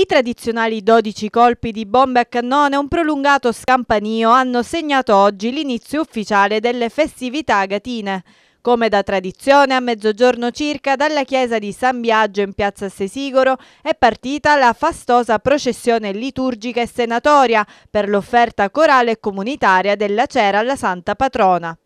I tradizionali 12 colpi di bombe a cannone e un prolungato scampanio hanno segnato oggi l'inizio ufficiale delle festività agatine. Come da tradizione, a mezzogiorno circa, dalla chiesa di San Biagio in piazza Sesigoro è partita la fastosa processione liturgica e senatoria per l'offerta corale e comunitaria della cera alla Santa Patrona.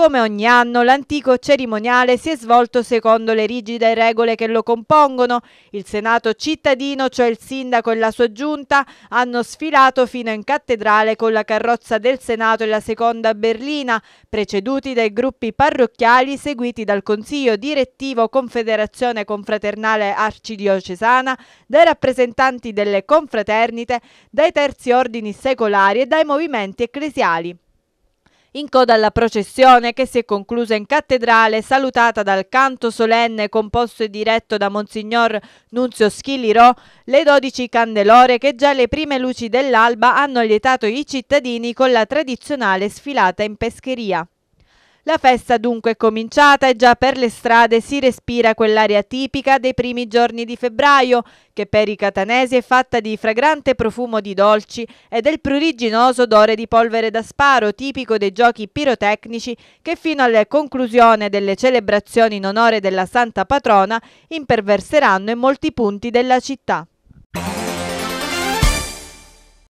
Come ogni anno, l'antico cerimoniale si è svolto secondo le rigide regole che lo compongono. Il Senato cittadino, cioè il sindaco e la sua giunta, hanno sfilato fino in cattedrale con la carrozza del Senato e la seconda berlina, preceduti dai gruppi parrocchiali seguiti dal Consiglio direttivo Confederazione Confraternale Arcidiocesana, dai rappresentanti delle confraternite, dai terzi ordini secolari e dai movimenti ecclesiali in coda alla processione che si è conclusa in cattedrale salutata dal canto solenne composto e diretto da Monsignor Nunzio Schillirò, le 12 candelore che già le prime luci dell'alba hanno lietato i cittadini con la tradizionale sfilata in pescheria. La festa dunque è cominciata e già per le strade si respira quell'aria tipica dei primi giorni di febbraio, che per i catanesi è fatta di fragrante profumo di dolci e del pruriginoso odore di polvere da sparo tipico dei giochi pirotecnici che fino alla conclusione delle celebrazioni in onore della Santa Patrona imperverseranno in molti punti della città.